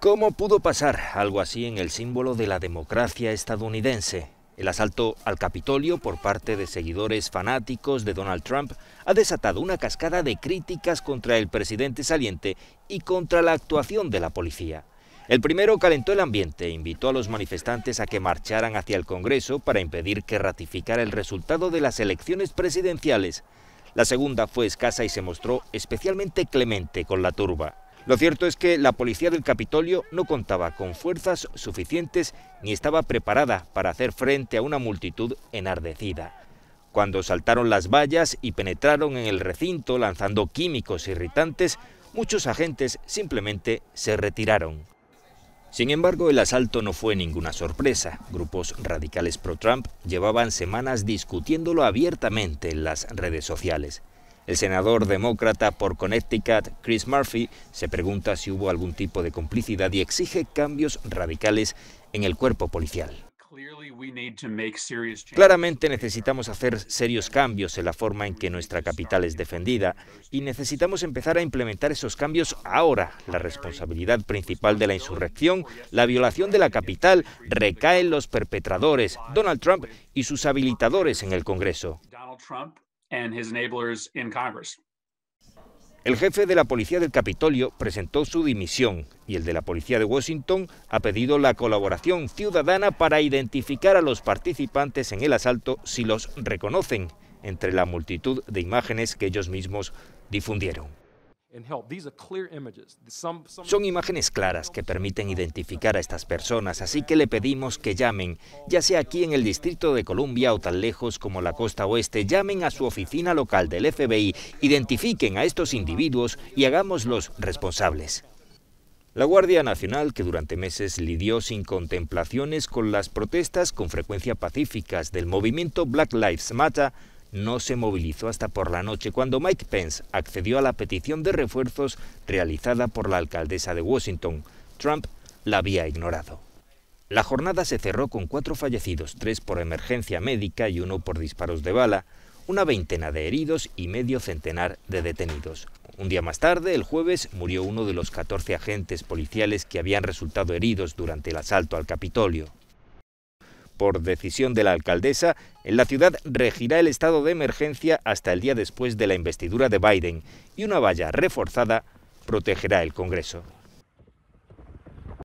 ¿Cómo pudo pasar algo así en el símbolo de la democracia estadounidense? El asalto al Capitolio por parte de seguidores fanáticos de Donald Trump ha desatado una cascada de críticas contra el presidente saliente y contra la actuación de la policía. El primero calentó el ambiente e invitó a los manifestantes a que marcharan hacia el Congreso para impedir que ratificara el resultado de las elecciones presidenciales. La segunda fue escasa y se mostró especialmente clemente con la turba. Lo cierto es que la policía del Capitolio no contaba con fuerzas suficientes ni estaba preparada para hacer frente a una multitud enardecida. Cuando saltaron las vallas y penetraron en el recinto lanzando químicos irritantes, muchos agentes simplemente se retiraron. Sin embargo, el asalto no fue ninguna sorpresa. Grupos radicales pro-Trump llevaban semanas discutiéndolo abiertamente en las redes sociales. El senador demócrata por Connecticut, Chris Murphy, se pregunta si hubo algún tipo de complicidad y exige cambios radicales en el cuerpo policial. Claramente necesitamos hacer serios cambios en la forma en que nuestra capital es defendida y necesitamos empezar a implementar esos cambios ahora. La responsabilidad principal de la insurrección, la violación de la capital, recaen los perpetradores, Donald Trump y sus habilitadores en el Congreso. El jefe de la policía del Capitolio presentó su dimisión y el de la policía de Washington ha pedido la colaboración ciudadana para identificar a los participantes en el asalto si los reconocen entre la multitud de imágenes que ellos mismos difundieron. Son imágenes claras que permiten identificar a estas personas, así que le pedimos que llamen, ya sea aquí en el Distrito de Columbia o tan lejos como la costa oeste, llamen a su oficina local del FBI, identifiquen a estos individuos y hagámoslos responsables. La Guardia Nacional, que durante meses lidió sin contemplaciones con las protestas con frecuencia pacíficas del movimiento Black Lives Matter, no se movilizó hasta por la noche cuando Mike Pence accedió a la petición de refuerzos realizada por la alcaldesa de Washington. Trump la había ignorado. La jornada se cerró con cuatro fallecidos, tres por emergencia médica y uno por disparos de bala, una veintena de heridos y medio centenar de detenidos. Un día más tarde, el jueves, murió uno de los 14 agentes policiales que habían resultado heridos durante el asalto al Capitolio por decisión de la alcaldesa, en la ciudad regirá el estado de emergencia hasta el día después de la investidura de Biden y una valla reforzada protegerá el Congreso.